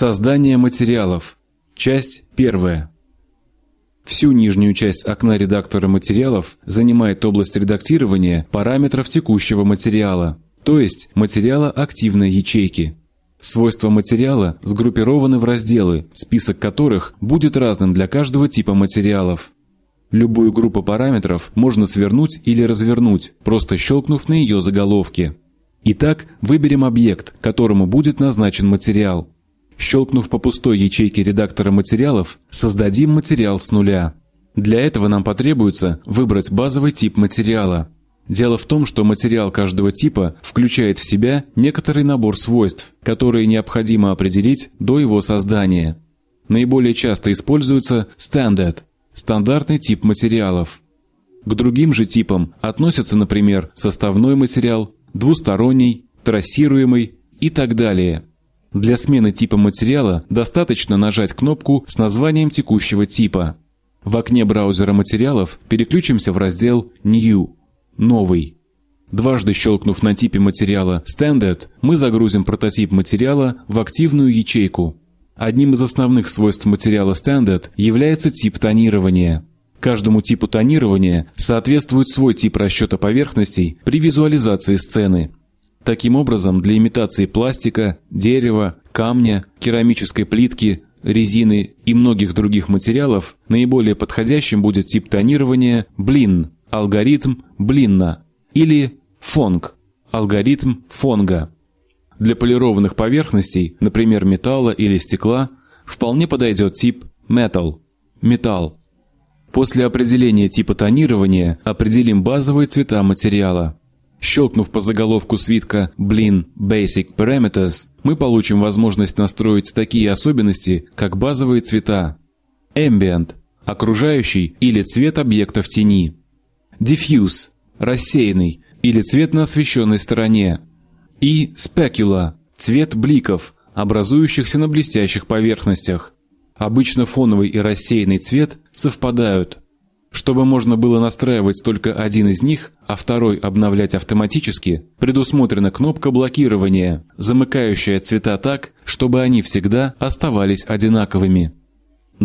Создание материалов. Часть первая. Всю нижнюю часть окна редактора материалов занимает область редактирования параметров текущего материала, то есть материала активной ячейки. Свойства материала сгруппированы в разделы, список которых будет разным для каждого типа материалов. Любую группу параметров можно свернуть или развернуть, просто щелкнув на ее заголовке. Итак, выберем объект, которому будет назначен материал. Щелкнув по пустой ячейке редактора материалов, создадим материал с нуля. Для этого нам потребуется выбрать базовый тип материала. Дело в том, что материал каждого типа включает в себя некоторый набор свойств, которые необходимо определить до его создания. Наиболее часто используется стандарт – стандартный тип материалов. К другим же типам относятся, например, составной материал, двусторонний, трассируемый и так далее – для смены типа материала достаточно нажать кнопку с названием текущего типа. В окне браузера материалов переключимся в раздел «New» – «Новый». Дважды щелкнув на типе материала «Standard», мы загрузим прототип материала в активную ячейку. Одним из основных свойств материала Standard является тип тонирования. Каждому типу тонирования соответствует свой тип расчета поверхностей при визуализации сцены. Таким образом, для имитации пластика, дерева, камня, керамической плитки, резины и многих других материалов наиболее подходящим будет тип тонирования «блин», алгоритм «блинна» или «фонг», алгоритм «фонга». Для полированных поверхностей, например, металла или стекла, вполне подойдет тип «metal» – металл. После определения типа тонирования определим базовые цвета материала. Щелкнув по заголовку свитка «Blin Basic Parameters», мы получим возможность настроить такие особенности, как базовые цвета, Ambient – окружающий или цвет объекта в тени, Diffuse – рассеянный или цвет на освещенной стороне, и Specula – цвет бликов, образующихся на блестящих поверхностях. Обычно фоновый и рассеянный цвет совпадают – чтобы можно было настраивать только один из них, а второй обновлять автоматически, предусмотрена кнопка блокирования, замыкающая цвета так, чтобы они всегда оставались одинаковыми.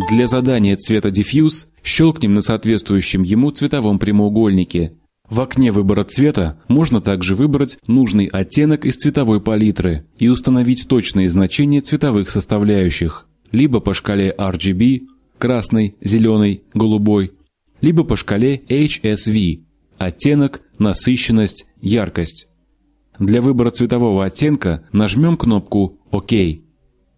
Для задания цвета Diffuse щелкнем на соответствующем ему цветовом прямоугольнике. В окне выбора цвета можно также выбрать нужный оттенок из цветовой палитры и установить точные значения цветовых составляющих, либо по шкале RGB – красный, зеленый, голубой – либо по шкале HSV – оттенок, насыщенность, яркость. Для выбора цветового оттенка нажмем кнопку «Ок».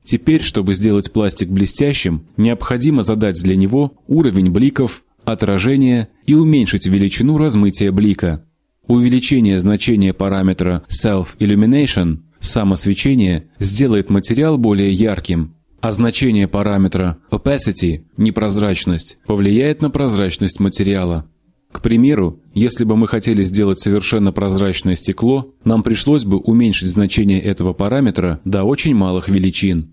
Теперь, чтобы сделать пластик блестящим, необходимо задать для него уровень бликов, отражение и уменьшить величину размытия блика. Увеличение значения параметра Self Illumination – самосвечение – сделает материал более ярким, а значение параметра opacity – непрозрачность – повлияет на прозрачность материала. К примеру, если бы мы хотели сделать совершенно прозрачное стекло, нам пришлось бы уменьшить значение этого параметра до очень малых величин.